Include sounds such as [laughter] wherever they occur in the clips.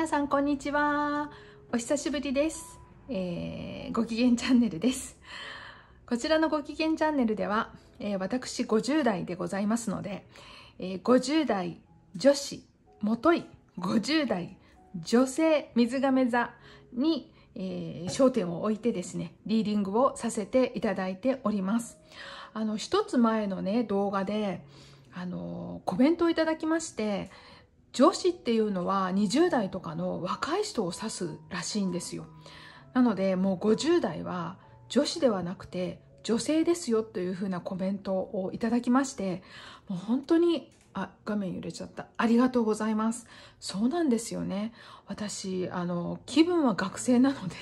皆さんこんにちはお久しぶりです、えー、ご機嫌チャンネルですこちらのご機嫌チャンネルでは、えー、私50代でございますので、えー、50代女子もとい50代女性水亀座に、えー、焦点を置いてですねリーディングをさせていただいておりますあの一つ前のね動画であのコメントをいただきまして女子っていうのは20代とかの若い人を指すらしいんですよなのでもう50代は女子ではなくて女性ですよというふうなコメントをいただきましてもう本当にあ画面揺れちゃったありがとうございますそうなんですよね私あの気分は学生なので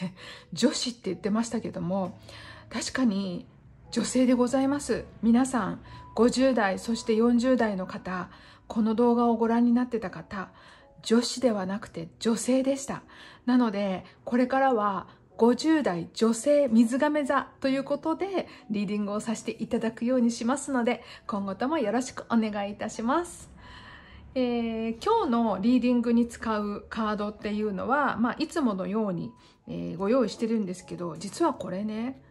女子って言ってましたけども確かに女性でございます。皆さん、50代、そして40代の方、この動画をご覧になってた方、女子ではなくて女性でした。なので、これからは50代女性水亀座ということで、リーディングをさせていただくようにしますので、今後ともよろしくお願いいたします。えー、今日のリーディングに使うカードっていうのは、まあ、いつものように、えー、ご用意してるんですけど、実はこれね、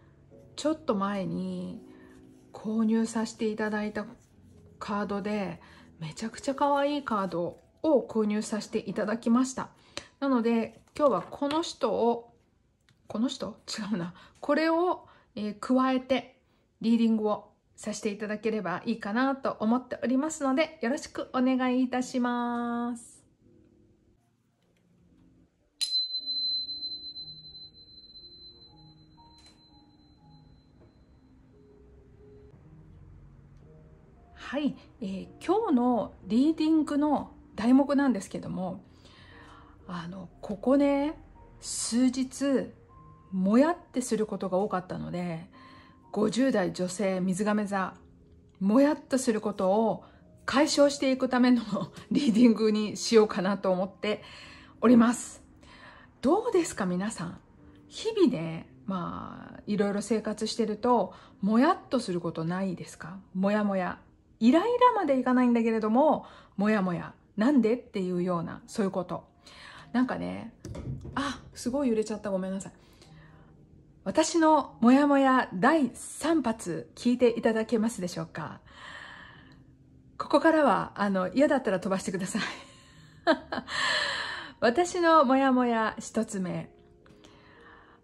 ちょっと前に購入させていただいたカードでめちゃくちゃ可愛いカードを購入させていただきましたなので今日はこの人をこの人違うなこれを、えー、加えてリーディングをさせていただければいいかなと思っておりますのでよろしくお願いいたしますはい、えー、今日のリーディングの題目なんですけどもあのここね数日もやってすることが多かったので50代女性水亀座もやっとすることを解消していくための [laughs] リーディングにしようかなと思っておりますどうですか皆さん日々ねまあいろいろ生活してるともやっとすることないですかもやもやイライラまでいかないんだけれども、もやもや、なんでっていうような、そういうこと。なんかね、あ、すごい揺れちゃった。ごめんなさい。私のもやもや第3発聞いていただけますでしょうかここからは、あの、嫌だったら飛ばしてください。[laughs] 私のもやもや一つ目。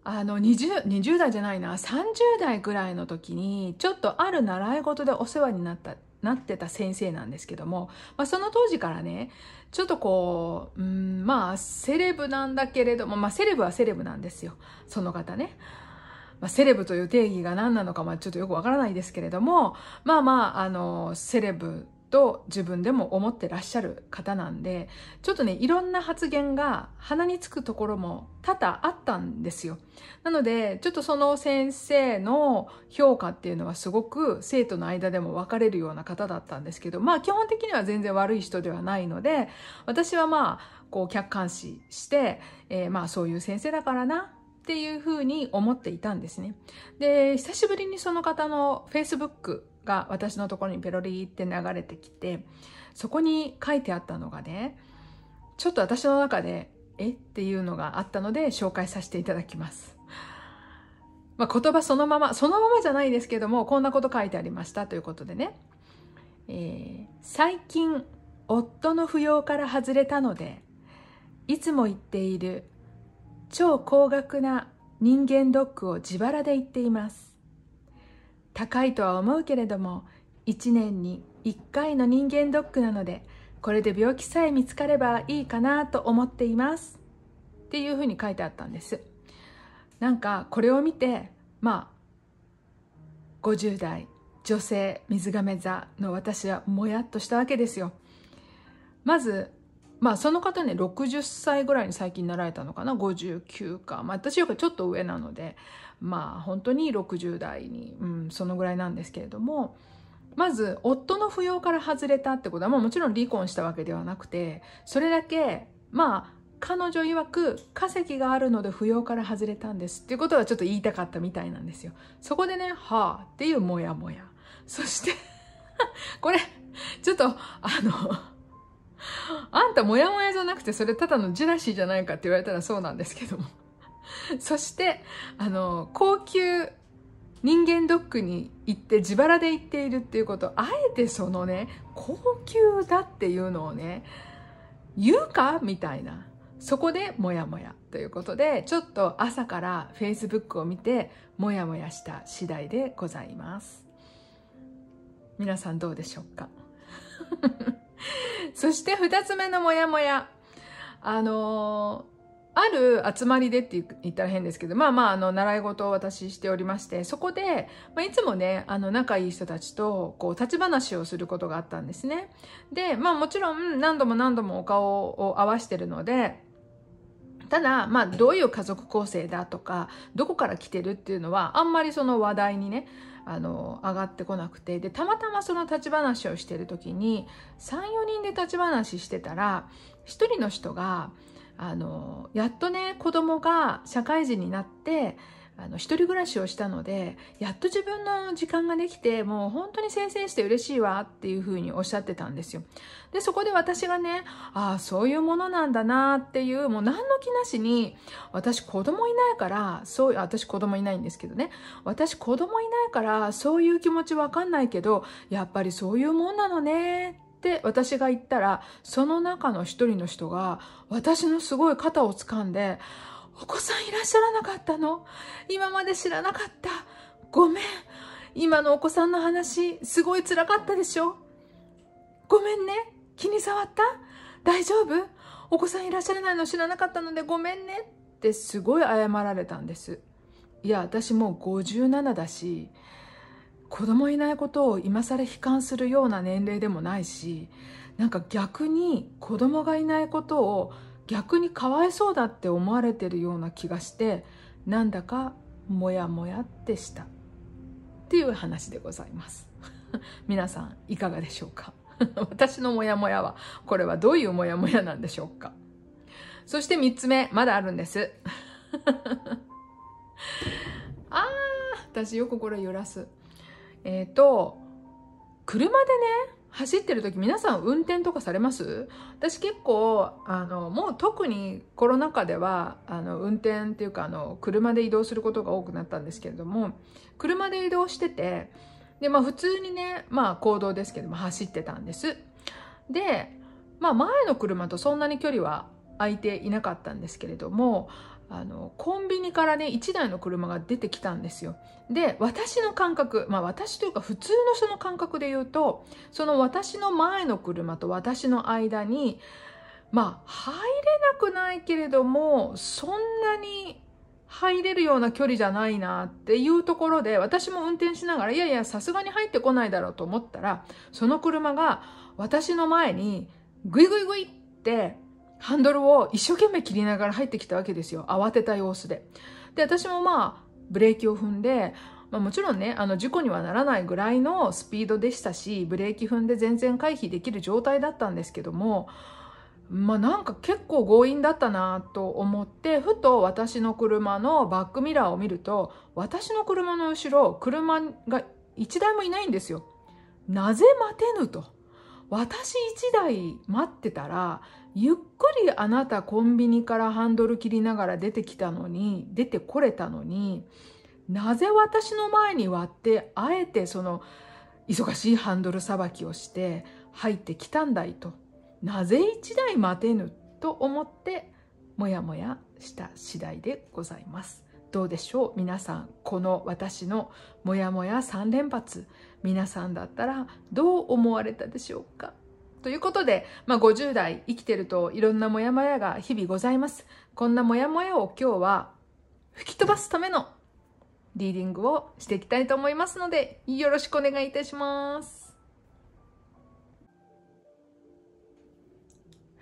あの20、20代じゃないな、30代ぐらいの時に、ちょっとある習い事でお世話になったなってた先生なんですけども、まあ、その当時からね、ちょっとこう、うん、まあ、セレブなんだけれども、まあ、セレブはセレブなんですよ。その方ね。まあ、セレブという定義が何なのか、まあ、ちょっとよくわからないですけれども、まあまあ、あの、セレブと自分でも思ってらっしゃる方なんでちょっとねいろんな発言が鼻につくところも多々あったんですよなのでちょっとその先生の評価っていうのはすごく生徒の間でも分かれるような方だったんですけどまあ基本的には全然悪い人ではないので私はまあこう客観視して、えー、まあそういう先生だからなっていうふうに思っていたんですね。で久しぶりにその方の Facebook が私のところにペロリって流れてきて、そこに書いてあったのがね、ちょっと私の中で、えっていうのがあったので紹介させていただきます。まあ、言葉そのまま、そのままじゃないですけども、こんなこと書いてありましたということでね。えー、最近、夫の扶養から外れたので、いつも言っている超高額な人間ドックを自腹で行っています。高いとは思うけれども1年に1回の人間ドックなのでこれで病気さえ見つかればいいかなと思っていますっていうふうに書いてあったんですなんかこれを見てまあ50代女性水亀座の私はもやっとしたわけですよまずまあその方ね60歳ぐらいに最近なられたのかな59か、まあ、私よりちょっと上なのでまあ本当に60代に、うん、そのぐらいなんですけれどもまず夫の扶養から外れたってことは、もうもちろん離婚したわけではなくてそれだけまあ彼女曰く化石があるので扶養から外れたんですっていうことはちょっと言いたかったみたいなんですよ。そこでね、はあっていうモヤモヤ。そして [laughs] これ、ちょっと、あのあんたモヤモヤじゃなくてそれただのジェラシーじゃないかって言われたらそうなんですけども [laughs] そしてあの高級人間ドックに行って自腹で行っているっていうことあえてそのね高級だっていうのをね言うかみたいなそこでモヤモヤということでちょっと朝からフェイスブックを見てモヤモヤした次第でございます皆さんどうでしょうか [laughs] そして2つ目のモヤモヤあのーある集まりでって言ったら変ですけど、まあまあ、あの、習い事を私しておりまして、そこで、まあ、いつもね、あの、仲いい人たちと、こう、立ち話をすることがあったんですね。で、まあもちろん、何度も何度もお顔を合わしてるので、ただ、まあ、どういう家族構成だとか、どこから来てるっていうのは、あんまりその話題にね、あの、上がってこなくて、で、たまたまその立ち話をしてる時に、3、4人で立ち話してたら、1人の人が、あのやっとね子供が社会人になってあの一人暮らしをしたのでやっと自分の時間ができてもう本当に先生して嬉しいわっていうふうにおっしゃってたんですよ。でそこで私がねああそういうものなんだなっていうもう何の気なしに私子供いないからそう私子供いないんですけどね私子供いないからそういう気持ちわかんないけどやっぱりそういうもんなのねって私が言ったら、その中の一人の人が、私のすごい肩を掴んで、お子さんいらっしゃらなかったの今まで知らなかった。ごめん。今のお子さんの話、すごい辛かったでしょごめんね。気に障った大丈夫お子さんいらっしゃらないの知らなかったのでごめんね。ってすごい謝られたんです。いや、私もう57だし、子供いないことを今更悲観するような年齢でもないしなんか逆に子供がいないことを逆にかわいそうだって思われてるような気がしてなんだかモヤモヤってしたっていう話でございます [laughs] 皆さんいかがでしょうか [laughs] 私のモヤモヤはこれはどういうモヤモヤなんでしょうかそして3つ目まだあるんです [laughs] ああ私よくこれ揺らすえっ、ー、と、車でね、走ってる時皆さん運転とかされます私結構あのもう特にコロナ禍ではあの運転っていうかあの車で移動することが多くなったんですけれども車で移動しててで、まあ、普通にね、まあ、行動ですけども走ってたんですで、まあ、前の車とそんなに距離は空いていなかったんですけれどもあのコンビニからね1台の車が出てきたんですよで私の感覚まあ私というか普通の人の感覚で言うとその私の前の車と私の間にまあ入れなくないけれどもそんなに入れるような距離じゃないなっていうところで私も運転しながらいやいやさすがに入ってこないだろうと思ったらその車が私の前にグイグイグイってハンドルを一生懸命切りながら入ってきたわけですよ。慌てた様子で。で、私もまあ、ブレーキを踏んで、まあ、もちろんね、あの、事故にはならないぐらいのスピードでしたし、ブレーキ踏んで全然回避できる状態だったんですけども、まあ、なんか結構強引だったなと思って、ふと私の車のバックミラーを見ると、私の車の後ろ、車が1台もいないんですよ。なぜ待てぬと。私1台待ってたらゆっくりあなたコンビニからハンドル切りながら出てきたのに出てこれたのになぜ私の前に割ってあえてその忙しいハンドルさばきをして入ってきたんだいとなぜ1台待てぬと思ってもやもやした次第でございます。どうでしょう皆さんこの私のもやもや3連発皆さんだったらどう思われたでしょうかということで、まあ、50代生きてるといろんなモヤモヤが日々ございます。こんなモヤモヤを今日は吹き飛ばすためのリーディングをしていきたいと思いますので、よろしくお願いいたします。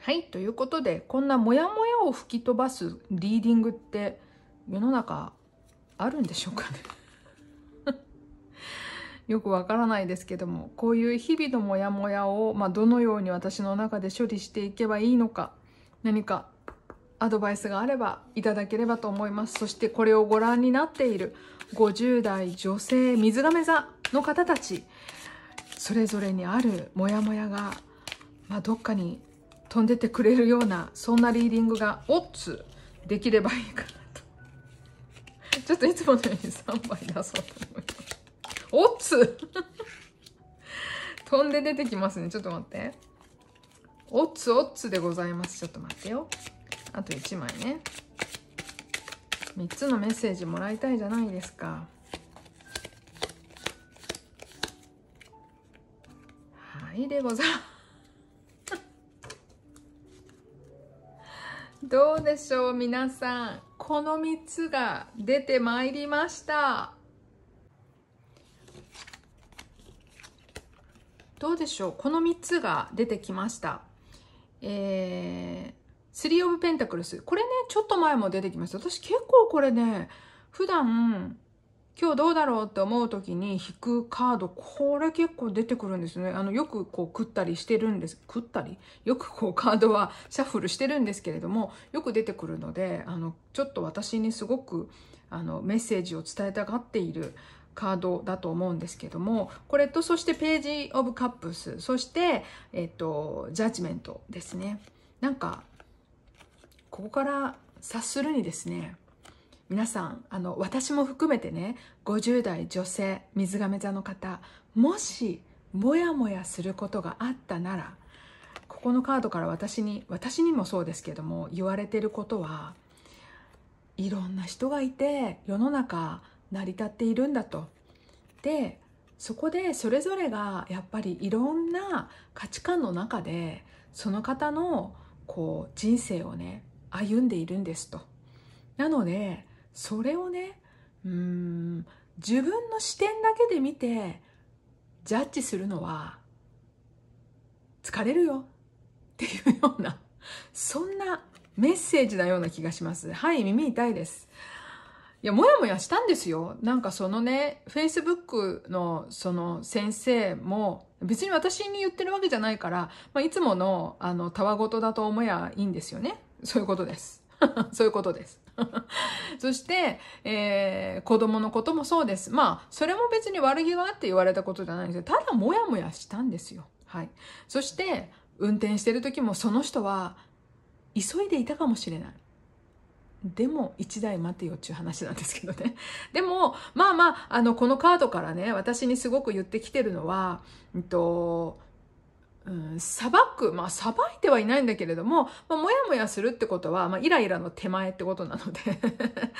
はい、ということで、こんなモヤモヤを吹き飛ばすリーディングって世の中あるんでしょうかねよくわからないですけどもこういう日々のモヤモヤを、まあ、どのように私の中で処理していけばいいのか何かアドバイスがあればいただければと思いますそしてこれをご覧になっている50代女性水亀座の方たちそれぞれにあるモヤモヤが、まあ、どっかに飛んでてくれるようなそんなリーディングがおっつできればいいかなとちょっといつものように3枚出そうと思いますおつ [laughs] 飛んで出てきますね。ちょっと待って。おつおつでございます。ちょっと待ってよ。あと1枚ね。3つのメッセージもらいたいじゃないですか。はいでござ [laughs] どうでしょう皆さん。この3つが出てまいりました。どうでしょうこの3つが出てきました。えー、スリー・オブ・ペンタクルス。これね、ちょっと前も出てきました。私結構これね、普段、今日どうだろうって思う時に引くカード、これ結構出てくるんですよね。あの、よくこう食ったりしてるんです。食ったりよくこうカードはシャッフルしてるんですけれども、よく出てくるので、あの、ちょっと私にすごく、あの、メッセージを伝えたがっている、カードだと思うんですけども、これとそしてページオブカップス、そして、えっと、ジャッジメントですね。なんか、ここから察するにですね、皆さん、あの、私も含めてね、50代女性、水亀座の方、もし、モヤモヤすることがあったなら、ここのカードから私に、私にもそうですけども、言われてることは、いろんな人がいて、世の中、成り立っているんだと。でそこでそれぞれがやっぱりいろんな価値観の中でその方のこう人生をね歩んでいるんですと。なのでそれをねうん自分の視点だけで見てジャッジするのは疲れるよっていうようなそんなメッセージなような気がします。はい、耳痛いです。いや、もやもやしたんですよ。なんかそのね、Facebook のその先生も、別に私に言ってるわけじゃないから、まあ、いつもの、あの、たわごとだと思えばいいんですよね。そういうことです。[laughs] そういうことです。[laughs] そして、えー、子供のこともそうです。まあ、それも別に悪気があって言われたことじゃないんですけど、ただもやもやしたんですよ。はい。そして、運転してる時もその人は、急いでいたかもしれない。でも1台待てよっちゅう話なんですけどね。[laughs] でも、まあまあ、あの、このカードからね、私にすごく言ってきてるのは、えっと、うん、裁く、まあ、裁いてはいないんだけれども、まあ、もやもやするってことは、まあ、イライラの手前ってことなので [laughs]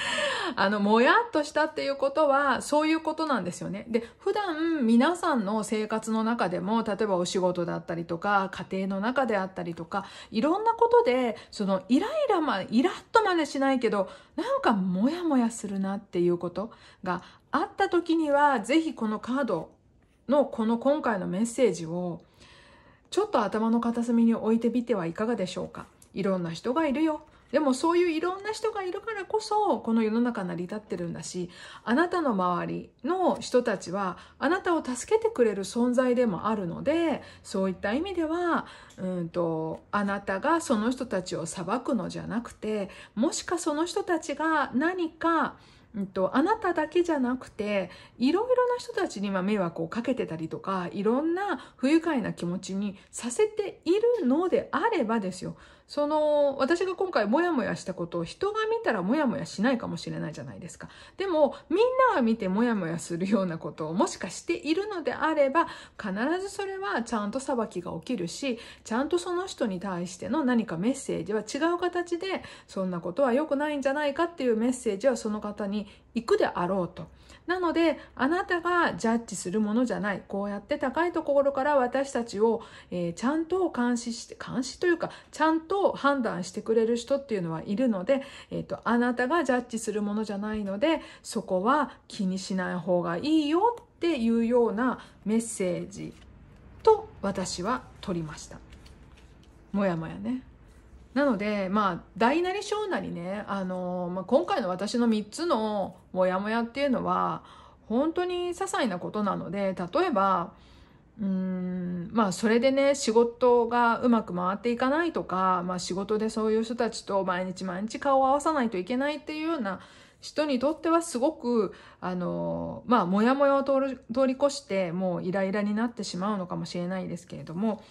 あの、もやっとしたっていうことは、そういうことなんですよね。で、普段、皆さんの生活の中でも、例えばお仕事だったりとか、家庭の中であったりとか、いろんなことで、その、イライラま、イラッとまでしないけど、なんか、もやもやするなっていうことがあった時には、ぜひこのカードの、この今回のメッセージを、ちょっと頭の片隅に置いてみてはいかがでしょうか。いろんな人がいるよ。でもそういういろんな人がいるからこそこの世の中成り立ってるんだしあなたの周りの人たちはあなたを助けてくれる存在でもあるのでそういった意味ではうんとあなたがその人たちを裁くのじゃなくてもしかその人たちが何かうんと、あなただけじゃなくて、いろいろな人たちには迷惑をかけてたりとか、いろんな不愉快な気持ちにさせているのであればですよ。その、私が今回モヤモヤしたことを人が見たらモヤモヤしないかもしれないじゃないですか。でも、みんなが見てモヤモヤするようなことをもしかしているのであれば、必ずそれはちゃんと裁きが起きるし、ちゃんとその人に対しての何かメッセージは違う形で、そんなことは良くないんじゃないかっていうメッセージはその方に行くであろうと。なので、あなたがジャッジするものじゃない。こうやって高いところから私たちを、えー、ちゃんと監視して、監視というか、ちゃんと判断してくれる人っていうのはいるので、えっ、ー、と、あなたがジャッジするものじゃないので、そこは気にしない方がいいよっていうようなメッセージと私は取りました。もやもやね。なので、まあ、大なり小なりね、あのまあ、今回の私の3つのモヤモヤっていうのは、本当に些細なことなので、例えば、うーんまあそれでね仕事がうまく回っていかないとか、まあ、仕事でそういう人たちと毎日毎日顔を合わさないといけないっていうような人にとってはすごくあのまあモヤモヤを通る通り越してもうイライラになってしまうのかもしれないですけれども、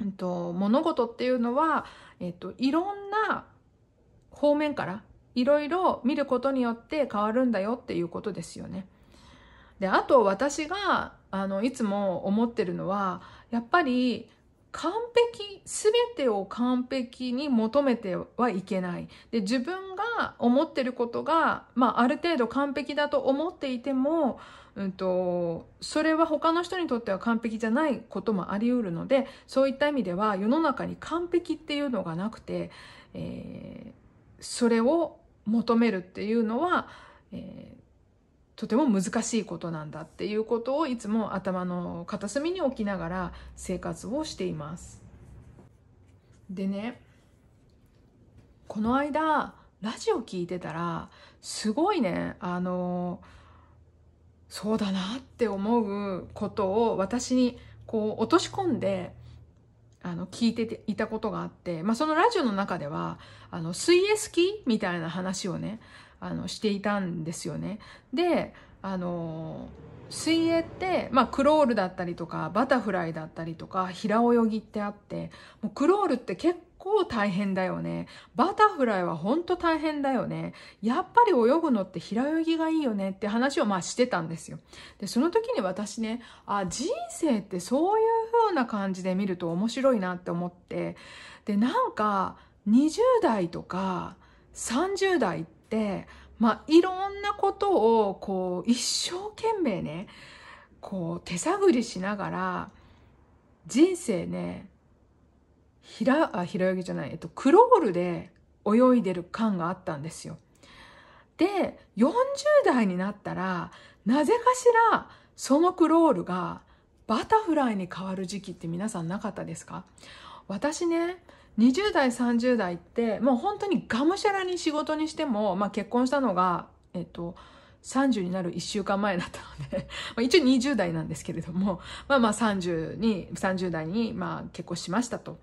うんと、物事っていうのはえっと、いろんな方面からいろいろ見ることによって変わるんだよっていうことですよね。であと私があのいつも思ってるのはやっぱり完璧全てを完璧に求めてはいけないで自分が思ってることが、まあ、ある程度完璧だと思っていてもうんと、それは他の人にとっては完璧じゃないこともあり得るので、そういった意味では世の中に完璧っていうのがなくて、えー、それを求めるっていうのは、えー、とても難しいことなんだっていうことをいつも頭の片隅に置きながら生活をしています。でね、この間、ラジオ聞いてたら、すごいね、あのーそうだなって思うことを私にこう落とし込んであの聞いていたことがあって、まあ、そのラジオの中ではあの水泳好きみたいな話をねあのしていたんですよね。であの水泳って、まあ、クロールだったりとかバタフライだったりとか平泳ぎってあってもうクロールって結構大変だよね。バタフライはほんと大変だよね。やっぱり泳ぐのって平泳ぎがいいよねって話をまあしてたんですよ。で、その時に私ね、あ、人生ってそういう風な感じで見ると面白いなって思って。で、なんか20代とか30代って、まあいろんなことをこう一生懸命ね、こう手探りしながら人生ね、ひら、あ、平泳ぎじゃない、えっと、クロールで泳いでる感があったんですよ。で、40代になったら、なぜかしら、そのクロールがバタフライに変わる時期って皆さんなかったですか私ね、20代、30代って、もう本当にがむしゃらに仕事にしても、まあ結婚したのが、えっと、30になる1週間前だったので [laughs] まあ一応20代なんですけれども、[laughs] まあまあ30に、30代にまあ結婚しましたと。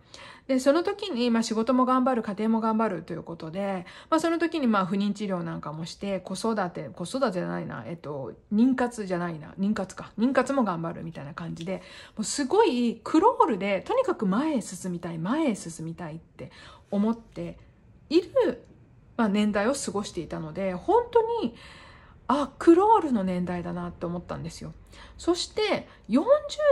で、その時にまあ仕事も頑張る、家庭も頑張るということで、まあその時にまあ不妊治療なんかもして、子育て、子育てじゃないな、えっと、妊活じゃないな、妊活か、妊活も頑張るみたいな感じで、もうすごいクロールで、とにかく前へ進みたい、前へ進みたいって思っている、まあ年代を過ごしていたので、本当に、あクロールの年代だなって思ったんですよそして40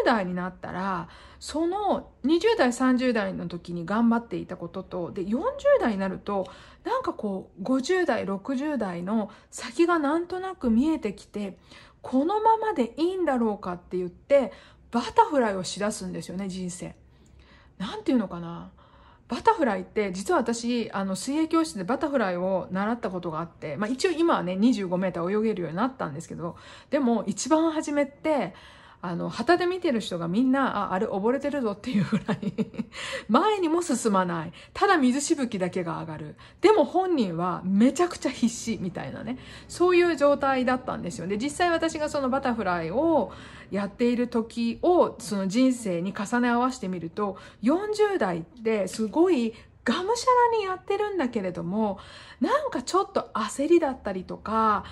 代になったらその20代30代の時に頑張っていたこととで40代になるとなんかこう50代60代の先がなんとなく見えてきてこのままでいいんだろうかって言ってバタフライをしだすんですよね人生。なんていうのかなバタフライって実は私あの水泳教室でバタフライを習ったことがあって、まあ、一応今はね2 5ー泳げるようになったんですけどでも一番初めってあの、旗で見てる人がみんな、あ、あれ溺れてるぞっていうぐらい [laughs] 前にも進まない。ただ水しぶきだけが上がる。でも本人はめちゃくちゃ必死みたいなね。そういう状態だったんですよ。で、実際私がそのバタフライをやっている時を、その人生に重ね合わせてみると、40代ってすごいがむしゃらにやってるんだけれども、なんかちょっと焦りだったりとか、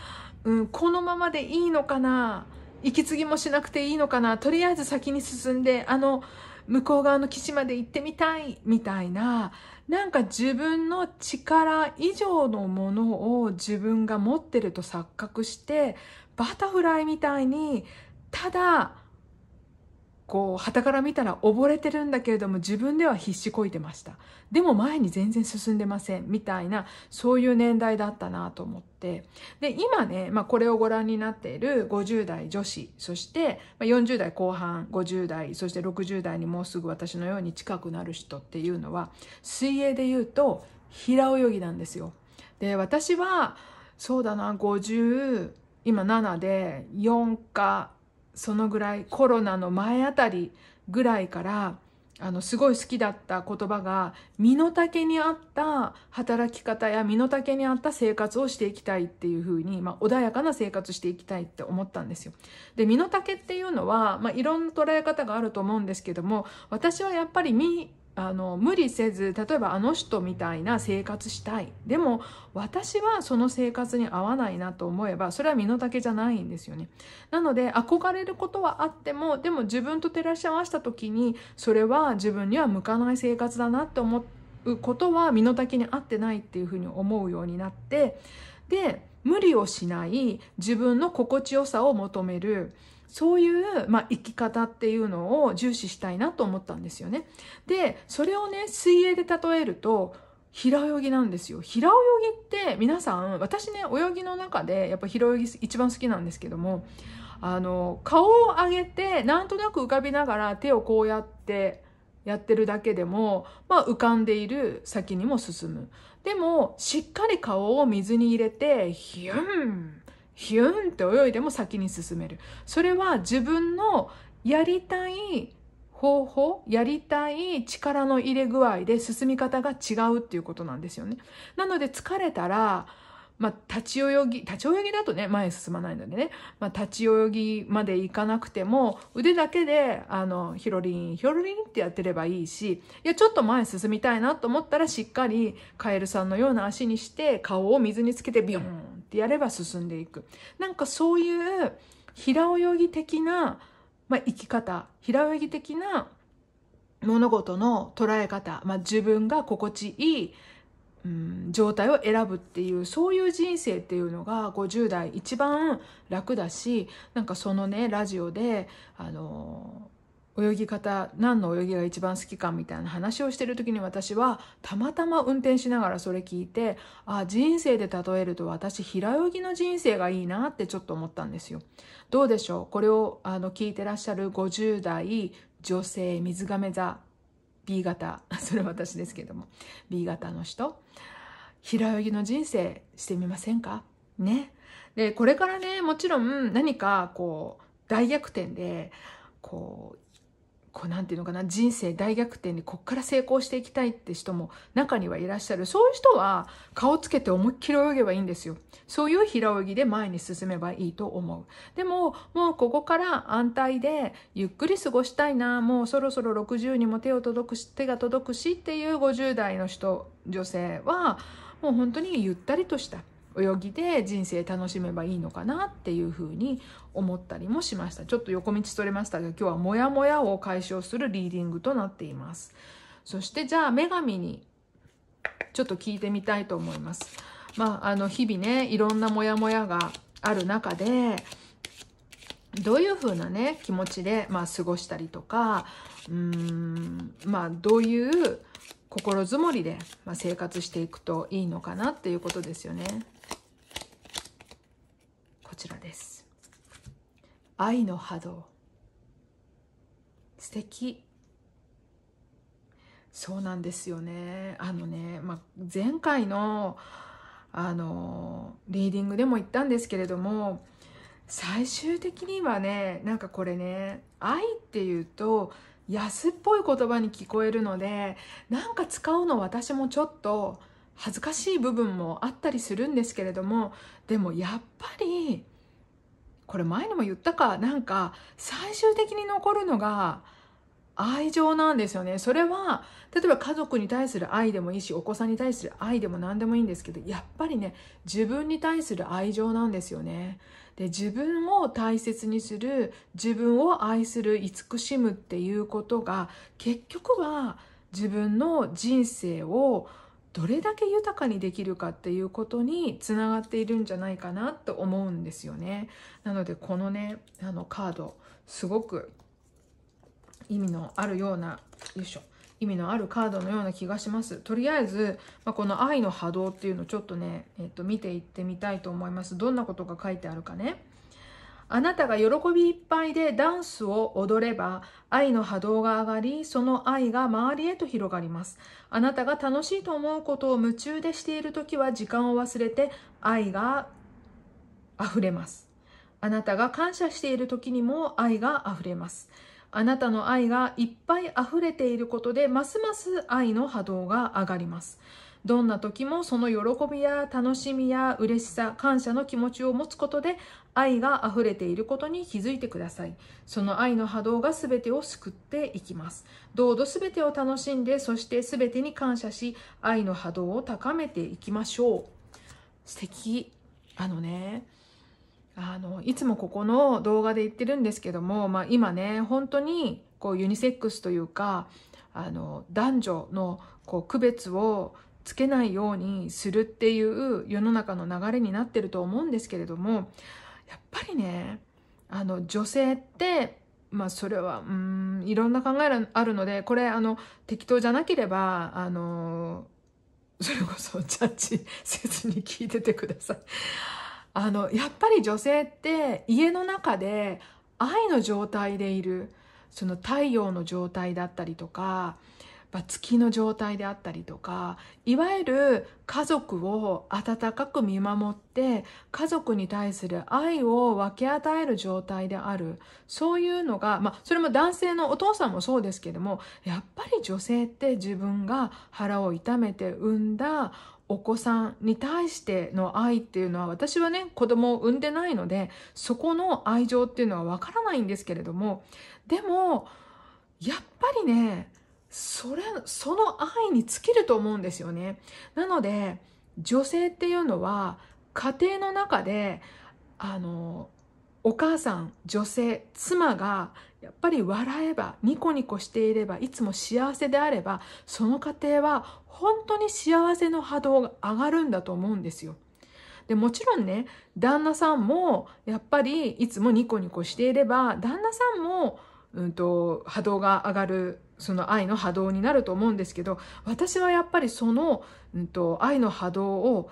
うん、このままでいいのかな息継ぎもしなくていいのかなとりあえず先に進んであの向こう側の岸まで行ってみたいみたいななんか自分の力以上のものを自分が持ってると錯覚してバタフライみたいにただこうたから見たら溺れてるんだけれども自分では必死こいてましたでも前に全然進んでませんみたいなそういう年代だったなと思ってで今ね、まあ、これをご覧になっている50代女子そして40代後半50代そして60代にもうすぐ私のように近くなる人っていうのは水泳で言うと平泳ぎなんですよで私はそうだな50今7で4かそのぐらいコロナの前あたりぐらいからあのすごい好きだった言葉が身の丈に合った働き方や身の丈に合った生活をしていきたいっていうふうに、まあ、穏やかな生活していきたいって思ったんですよ。で身の丈っていうのは、まあ、いろんな捉え方があると思うんですけども私はやっぱり身あの無理せず例えばあの人みたいな生活したいでも私はその生活に合わないなと思えばそれは身の丈じゃないんですよねなので憧れることはあってもでも自分と照らし合わせた時にそれは自分には向かない生活だなって思うことは身の丈に合ってないっていうふうに思うようになってで無理をしない自分の心地よさを求めるそういう、まあ、生き方っていうのを重視したいなと思ったんですよね。で、それをね、水泳で例えると、平泳ぎなんですよ。平泳ぎって皆さん、私ね、泳ぎの中でやっぱ平泳ぎ一番好きなんですけども、あの、顔を上げて、なんとなく浮かびながら手をこうやってやってるだけでも、まあ浮かんでいる先にも進む。でも、しっかり顔を水に入れて、ヒュンヒューンって泳いでも先に進める。それは自分のやりたい方法、やりたい力の入れ具合で進み方が違うっていうことなんですよね。なので疲れたら、まあ、立ち泳ぎ、立ち泳ぎだとね、前進まないのでね、まあ、立ち泳ぎまで行かなくても、腕だけで、あの、ヒロリン、ヒロリンってやってればいいし、いや、ちょっと前進みたいなと思ったら、しっかりカエルさんのような足にして、顔を水につけてビヨーンってやれば進んでいく。なんかそういう、平泳ぎ的な、まあ、生き方、平泳ぎ的な物事の捉え方、まあ、自分が心地いい、うん、状態を選ぶっていうそういう人生っていうのが50代一番楽だしなんかそのねラジオであの泳ぎ方何の泳ぎが一番好きかみたいな話をしてる時に私はたまたま運転しながらそれ聞いてあ人生で例えると私平泳ぎの人生がいいなってちょっと思ったんですよ。どうでしょうこれをあの聞いてらっしゃる50代女性水亀座 B 型、[laughs] それは私ですけども、B 型の人、平泳ぎの人生してみませんかね。で、これからね、もちろん何かこう、大逆転で、こう、こうなんていうのかな人生大逆転にこっから成功していきたいって人も中にはいらっしゃるそういう人は顔つけて思いっきり泳げばいいんですよそういう平泳ぎで前に進めばいいと思うでももうここから安泰でゆっくり過ごしたいなもうそろそろ60にも手を届くし手が届くしっていう50代の人女性はもう本当にゆったりとした泳ぎで人生楽しめばいいのかなっていうふうに思ったりもしましたちょっと横道取れましたが今日はモヤモヤを解消するリーディングとなっていますそしてじゃあ女神にちょっと聞いてみたいと思いますまああの日々ねいろんなモヤモヤがある中でどういうふうなね気持ちで、まあ、過ごしたりとかうーんまあどういう心づもりで、まあ、生活していくといいのかなっていうことですよね。こちらです。愛の波動。素敵。そうなんですよね。あのね、まあ、前回の、あの、リーディングでも言ったんですけれども、最終的にはね、なんかこれね、愛っていうと、安っぽい言葉に聞こえるのでなんか使うの私もちょっと恥ずかしい部分もあったりするんですけれどもでもやっぱりこれ前にも言ったかなんか最終的に残るのが愛情なんですよね。それは、例えば家族に対する愛でもいいし、お子さんに対する愛でも何でもいいんですけど、やっぱりね、自分に対する愛情なんですよね。で、自分を大切にする、自分を愛する、慈しむっていうことが、結局は自分の人生をどれだけ豊かにできるかっていうことにつながっているんじゃないかなと思うんですよね。なので、このね、あのカード、すごく意味のあるようなよいしょ意味のあるカードのような気がします。とりあえず、まあ、この愛の波動っていうのをちょっとね、えっと、見ていってみたいと思います。どんなことが書いてあるかね。あなたが喜びいっぱいでダンスを踊れば愛の波動が上がりその愛が周りへと広がりますあなたが楽しいと思うことを夢中でしている時は時間を忘れて愛が溢れますあなたが感謝している時にも愛が溢れますあなたの愛がいっぱい溢れていることでますます愛の波動が上がりますどんな時もその喜びや楽しみや嬉しさ感謝の気持ちを持つことで愛が溢れていることに気づいてくださいその愛の波動が全てを救っていきますどうぞ全てを楽しんでそして全てに感謝し愛の波動を高めていきましょう素敵あのねあの、いつもここの動画で言ってるんですけども、まあ今ね、本当にこうユニセックスというか、あの、男女のこう区別をつけないようにするっていう世の中の流れになってると思うんですけれども、やっぱりね、あの、女性って、まあそれは、うん、いろんな考えがあるので、これあの、適当じゃなければ、あの、それこそジャッジせずに聞いててください。あの、やっぱり女性って家の中で愛の状態でいる、その太陽の状態だったりとか、まあ、月の状態であったりとか、いわゆる家族を温かく見守って、家族に対する愛を分け与える状態である。そういうのが、まあ、それも男性のお父さんもそうですけども、やっぱり女性って自分が腹を痛めて産んだお子さんに対しての愛っていうのは私はね子供を産んでないのでそこの愛情っていうのはわからないんですけれどもでもやっぱりねそれその愛に尽きると思うんですよね。なので女性っていうのは家庭の中であのお母さん女性妻がやっぱり笑えばニコニコしていればいつも幸せであればその家庭は本当に幸せの波動が上がるんだと思うんですよ。でもちろんね旦那さんもやっぱりいつもニコニコしていれば旦那さんも、うんと、波動が上がるその愛の波動になると思うんですけど私はやっぱりその、うんと愛の波動を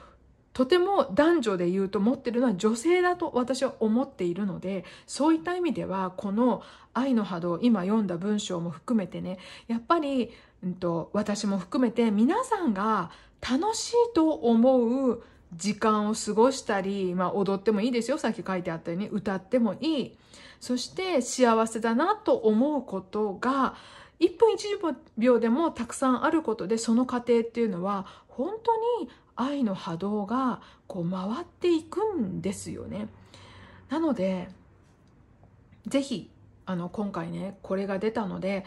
とても男女で言うと持ってるのは女性だと私は思っているのでそういった意味ではこの「愛の波動」今読んだ文章も含めてねやっぱり、うんと、私も含めて皆さんが楽しいと思う時間を過ごしたり、まあ、踊ってもいいですよさっき書いてあったように歌ってもいいそして幸せだなと思うことが1分1秒でもたくさんあることでその過程っていうのは本当に愛の波動がこう回っていくんですよね。なので是非あの今回ねこれが出たので、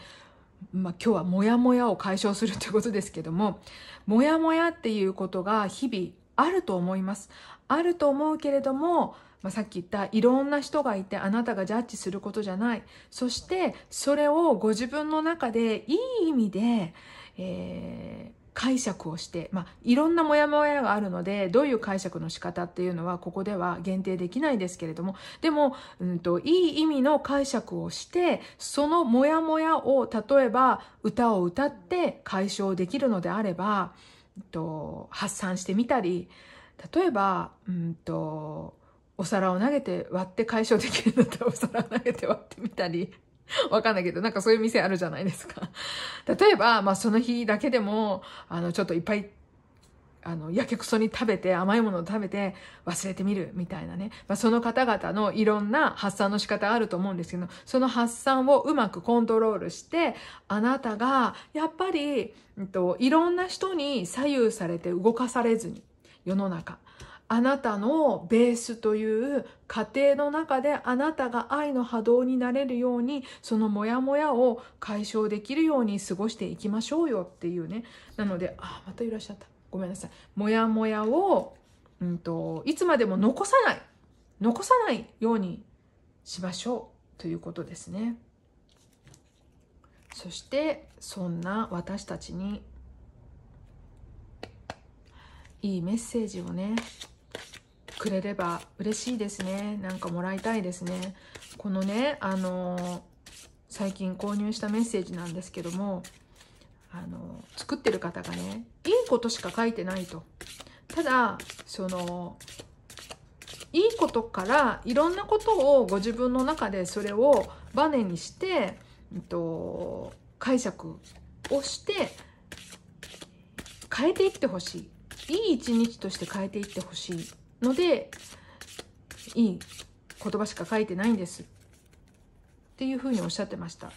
まあ、今日はモヤモヤを解消するってことですけどもモヤモヤっていうことが日々あると思います。あると思うけれども、まあ、さっき言ったいろんな人がいてあなたがジャッジすることじゃない。そしてそれをご自分の中でいい意味で、えー解釈をして、まあ、いろんなモヤモヤがあるので、どういう解釈の仕方っていうのは、ここでは限定できないですけれども、でも、うんと、いい意味の解釈をして、そのモヤモヤを、例えば、歌を歌って解消できるのであれば、うん、と発散してみたり、例えば、うんと、お皿を投げて割って解消できるんだったらお皿を投げて割ってみたり [laughs] わかんないけど、なんかそういう店あるじゃないですか。例えば、まあその日だけでも、あの、ちょっといっぱい、あの、やけくそに食べて、甘いものを食べて、忘れてみる、みたいなね。まあその方々のいろんな発散の仕方あると思うんですけど、その発散をうまくコントロールして、あなたが、やっぱり、えっと、いろんな人に左右されて動かされずに、世の中。あなたのベースという家庭の中であなたが愛の波動になれるようにそのモヤモヤを解消できるように過ごしていきましょうよっていうねなのであまたいらっしゃったごめんなさいモヤモヤを、うんといつまでも残さない残さないようにしましょうということですねそしてそんな私たちにいいメッセージをねくれれば嬉しいですね。なんかもらいたいですね。このね、あの最近購入したメッセージなんですけども、あの作ってる方がね、いいことしか書いてないと。ただ、その、いいことからいろんなことをご自分の中でそれをバネにして、えっと、解釈をして変えていってほしい。いい一日として変えていってほしいのでいい言葉しか書いてないんですっていうふうにおっしゃってました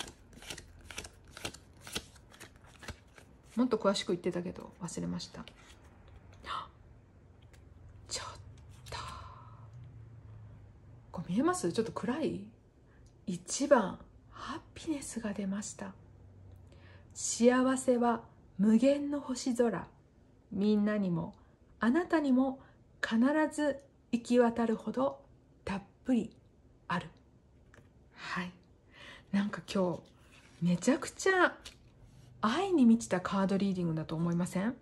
もっと詳しく言ってたけど忘れましたちょっとこう見えますちょっと暗い1番ハッピネスが出ました幸せは無限の星空みんなにもあなたにも必ず行き渡るほどたっぷりあるはいなんか今日めちゃくちゃ愛に満ちたカードリーディングだと思いません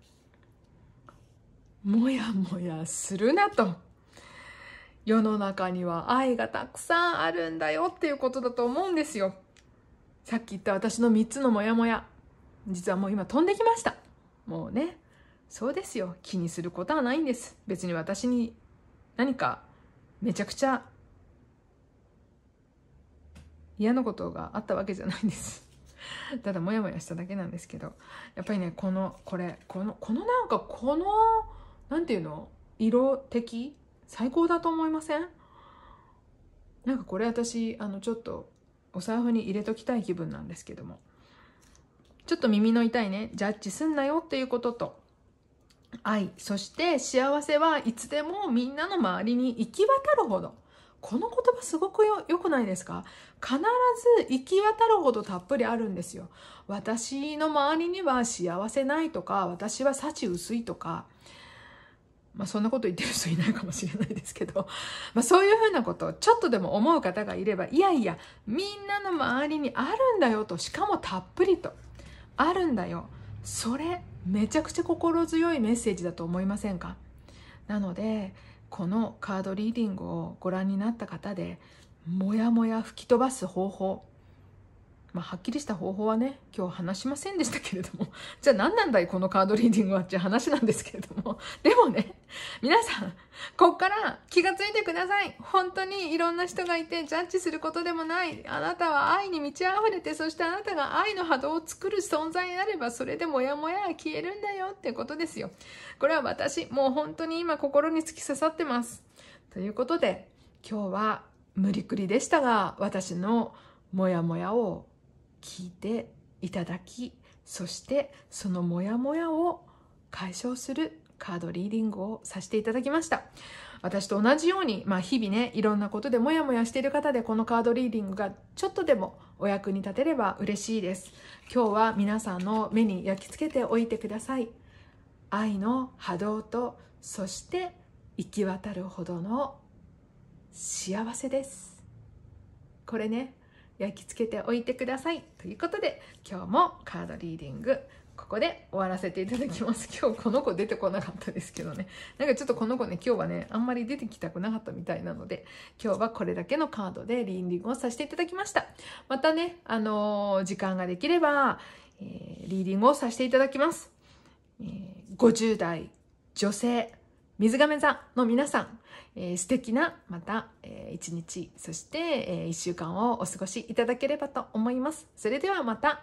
もやもやするなと世の中には愛がたくさんあるんだよっていうことだと思うんですよさっき言った私の3つのモヤモヤ実はもう今飛んできましたもうねそうですよ気にすることはないんです別に私に何かめちゃくちゃ嫌なことがあったわけじゃないんですただモヤモヤしただけなんですけどやっぱりねこのこれこのこのなんかこの何て言うの色的最高だと思いませんなんかこれ私あのちょっとお財布に入れときたい気分なんですけどもちょっと耳の痛いねジャッジすんなよっていうことと愛そして幸せはいつでもみんなの周りに行き渡るほどこの言葉すごくよよくないですか必ず行き渡るほどたっぷりあるんですよ私の周りには幸せないとか私は幸薄いとかまあそんなこと言ってる人いないかもしれないですけど、まあそういうふうなことをちょっとでも思う方がいれば、いやいや、みんなの周りにあるんだよと、しかもたっぷりと、あるんだよ。それめちゃくちゃ心強いメッセージだと思いませんかなのでこのカードリーディングをご覧になった方でモヤモヤ吹き飛ばす方法まあ、はっきりした方法はね、今日話しませんでしたけれども、[laughs] じゃあ何なんだい、このカードリーディングはって話なんですけれども、[laughs] でもね、皆さん、こっから気がついてください。本当にいろんな人がいて、ジャッジすることでもない。あなたは愛に満ち溢れて、そしてあなたが愛の波動を作る存在になれば、それでもやもや消えるんだよってことですよ。これは私、もう本当に今心に突き刺さってます。ということで、今日は無理くりでしたが、私のもやもやを聞いていただきそしてそのモヤモヤを解消するカードリーディングをさせていただきました私と同じように、まあ、日々ねいろんなことでモヤモヤしている方でこのカードリーディングがちょっとでもお役に立てれば嬉しいです今日は皆さんの目に焼き付けておいてください愛の波動とそして行き渡るほどの幸せですこれね焼き付けておいてくださいということで今日もカードリーディングここで終わらせていただきます今日この子出てこなかったですけどねなんかちょっとこの子ね今日はねあんまり出てきたくなかったみたいなので今日はこれだけのカードでリーディングをさせていただきましたまたねあのー、時間ができれば、えー、リーディングをさせていただきます、えー、50代女性水亀座の皆さん、えー、素敵な、また、えー、一日、そして、えー、一週間をお過ごしいただければと思います。それではまた、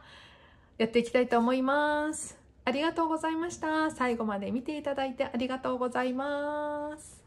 やっていきたいと思います。ありがとうございました。最後まで見ていただいてありがとうございます。